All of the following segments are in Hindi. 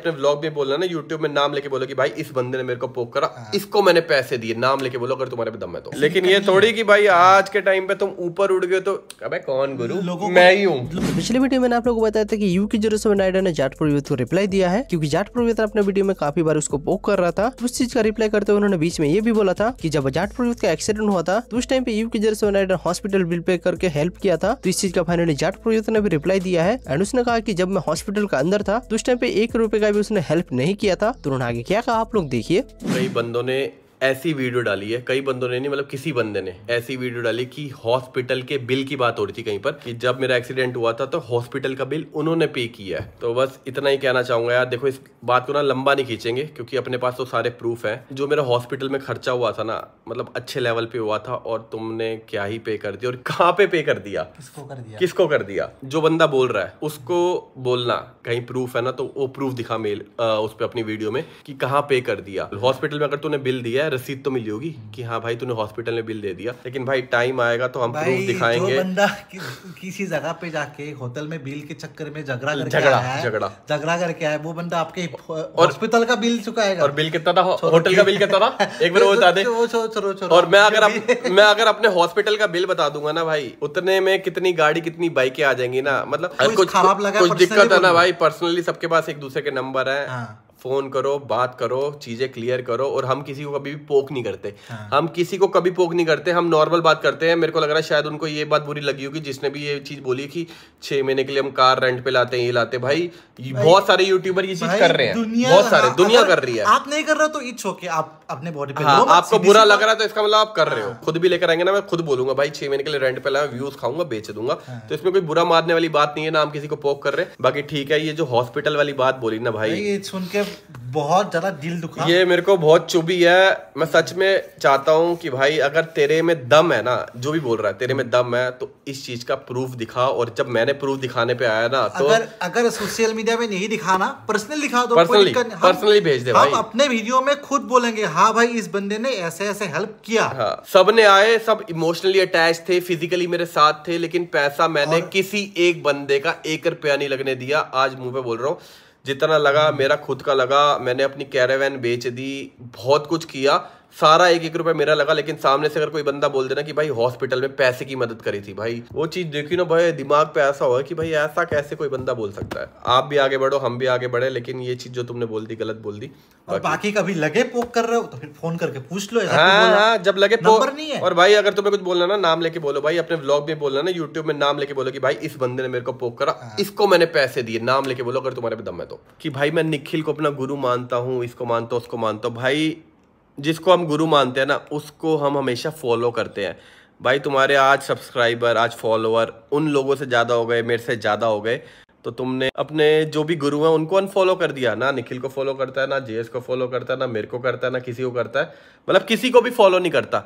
अपने व्लॉग में बोला ना यूट्यूब में नाम लेके बोलो कि भाई इस बंदे ने मेरे को पोक करा इसको मैंने पैसे दिए नाम लेके बोलो अगर तुम्हारे पे दम है तो लेकिन ये थोड़ी कि भाई आज के टाइम पे तुम ऊपर उड़ गए तो अबे कौन गुरु मैं ही हूँ पिछले वीडियो में को बताया था कि यू की जरूरत से नाइडा ने जाट प्रोवियत को रिप्लाई दिया है क्यूँकी जाट अपने वीडियो में काफी बार उसको पोक कर रहा था उस चीज का रिप्लाई करते हुए उन्होंने बीच में ये भी बोला था की जब जाट का एक्सीडेंट हुआ था तो उस टाइम पे यू की जरूरत नायडा हॉस्पिटल बिल पे करके हेल्प किया था तो इस चीज का फाइनली जाट ने भी रिप्लाई दिया है एंड उसने कहा की जब मैं हॉस्पिटल का अंदर था तो उस टाइम पे एक रुपए का भी उसने हेल्प नहीं किया था तो उन्होंने आगे क्या कहा आप लोग देखिए कई बंदों ने ऐसी वीडियो डाली है कई बंदों ने नहीं मतलब किसी बंदे ने ऐसी वीडियो डाली कि हॉस्पिटल के बिल की बात हो रही थी कहीं पर कि जब मेरा एक्सीडेंट हुआ था तो हॉस्पिटल का बिल उन्होंने पे किया है तो बस इतना ही कहना चाहूंगा यार देखो इस बात को ना लंबा नहीं खींचेंगे क्योंकि अपने पास तो सारे प्रूफ है जो मेरा हॉस्पिटल में खर्चा हुआ था ना मतलब अच्छे लेवल पे हुआ था और तुमने क्या ही पे कर दिया और कहाँ पे पे कर दिया किसको कर दिया किसको कर दिया जो बंदा बोल रहा है उसको बोलना कहीं प्रूफ है ना तो वो प्रूफ दिखा मेल उस पर अपनी वीडियो में कि कहाँ पे कर दिया हॉस्पिटल में अगर तूने बिल दिया है रसीद तो मिली होगी कि हाँ भाई तूने हॉस्पिटल में बिल दे दिया लेकिन भाई टाइम आएगा तो हम प्रूफ दिखाएंगे जो बंदा कि, किसी जगह पे जाके होटल में बिल के चक्कर में झगड़ा करके झगड़ा झगड़ा झगड़ा करके आया वो बंदा आपके हॉस्पिटल का बिल चुकाएगा और बिल कितना था होटल का बिल कितना था एक बार वो बता दे और मैं अगर मैं अगर अपने हॉस्पिटल का बिल बता दूंगा ना भाई उतने में कितनी गाड़ी कितनी बाइकें आ जाएंगी ना मतलब कुछ दिक्कत है ना भाई पर्सनली सबके पास एक दूसरे के नंबर है हाँ। फ़ोन करो बात करो चीज़ें क्लियर करो और हम किसी को कभी भी पोक नहीं करते हाँ। हम किसी को कभी पोक नहीं करते हम नॉर्मल बात करते हैं मेरे को लग रहा है शायद उनको ये बात बुरी लगी होगी जिसने भी ये चीज़ बोली कि छह महीने के लिए हम कार रेंट पे लाते हैं ये लाते भाई, भाई बहुत सारे यूट्यूबर ये चीज़ कर रहे हैं बहुत सारे हाँ, दुनिया कर रही है आप नहीं कर रहे हो तो इच्छो के आप अपने बॉडी पे हाँ, आपको बुरा लग रहा है तो इसका मतलब आप कर रहे हो हाँ। खुद भी लेकर आएंगे ना मैं खुद बोलूंगा भाई छह महीने के लिए रेंट पे लाया व्यूज खाऊंगा बेच दूंगा हाँ, तो इसमें कोई बुरा मारने वाली बात नहीं है ना हम किसी को पोक कर रहे बाकी ठीक है ये जो हॉस्पिटल वाली बात बोली ना भाई ये सुन के बहुत ज्यादा दिल दुखा ये मेरे को बहुत चुभी है मैं सच में चाहता हूँ कि भाई अगर तेरे में दम है ना जो भी बोल रहा है तेरे में दम है तो इस चीज का प्रूफ दिखा और जब मैंने प्रूफ दिखाने पे आया ना तो अगर अगर सोशल मीडिया में नहीं दिखाना पर्सनल दिखा दो पर्सनली पर्सनली हाँ, भेज दे भाई अपने वीडियो में खुद बोलेंगे हाँ भाई इस बंदे ने ऐसे ऐसे हेल्प किया हाँ, सब ने आए सब इमोशनली अटैच थे फिजिकली मेरे साथ थे लेकिन पैसा मैंने किसी एक बंदे का एक रुपया नहीं लगने दिया आज मुंह पे बोल रहा हूँ जितना लगा मेरा खुद का लगा मैंने अपनी कैरावैन बेच दी बहुत कुछ किया सारा एक एक रुपया मेरा लगा लेकिन सामने से अगर कोई बंदा बोल देना कि भाई हॉस्पिटल में पैसे की मदद करी थी भाई वो चीज देखी ना भाई दिमाग पे ऐसा होगा कि भाई ऐसा कैसे कोई बंदा बोल सकता है आप भी आगे बढ़ो हम भी आगे बढ़े लेकिन ये चीज जो तुमने बोल दी गलत बोल दी और बाकी कभी लगे पोक कर रहे हो तो फिर फोन करके पूछ लो हाँ हाँ जब लगे पोक नहीं है और भाई अगर तुम्हें कुछ बोलना ना नाम लेके बोलो भाई अपने ब्लॉग में बोलना ना यूट्यूब में नाम लेके बोलो कि भाई इस बंदे ने मेरे को पोक करा हाँ। इसको मैंने पैसे दिए नाम लेके बोलो अगर तुम्हारे पे दम है तो कि भाई मैं निखिल को अपना गुरु मानता हूँ इसको मानता हूँ उसको मानता हूँ भाई जिसको हम गुरु मानते हैं ना उसको हम हमेशा फॉलो करते हैं भाई तुम्हारे आज सब्सक्राइबर आज फॉलोअर उन लोगों से ज़्यादा हो गए मेरे से ज़्यादा हो गए तो तुमने अपने जो भी गुरु हैं उनको अनफॉलो कर दिया ना निखिल को फॉलो करता है ना जे को फॉलो करता है ना मेरे को करता है ना किसी को करता है मतलब किसी को भी फॉलो नहीं करता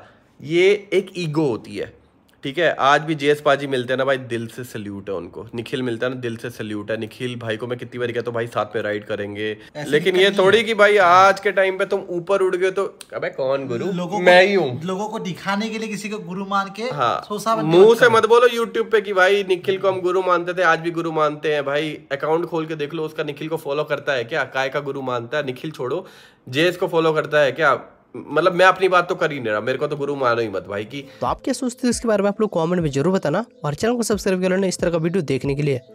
ये एक ईगो होती है ठीक है आज भी जे पाजी मिलते हैं ना भाई दिल से सल्यूट है उनको निखिल मिलता है ना दिल से सल्यूट है निखिल भाई को मैं कितनी बार कहता तो भाई साथ में राइड करेंगे लेकिन ये थोड़ी कि भाई आज के टाइम पे तुम ऊपर उड़ गए तो अबे कौन गुरु लोगों मैं ही हूँ लोगों को दिखाने के लिए किसी को गुरु मान के हाँ मुंह से मत बोलो यूट्यूब पे की भाई निखिल को हम गुरु मानते थे आज भी गुरु मानते हैं भाई अकाउंट खोल के देख लो उसका निखिल को फॉलो करता है क्या काय का गुरु मानता है निखिल छोड़ो जेस को फॉलो करता है क्या मतलब मैं अपनी बात तो कर ही नहीं रहा मेरे को तो गुरु मानो ही मत भाई की तो आप क्या सोचते हो इसके बारे में आप लोग कमेंट में जरूर बताना और चैनल को सब्सक्राइब करना इस तरह का वीडियो देखने के लिए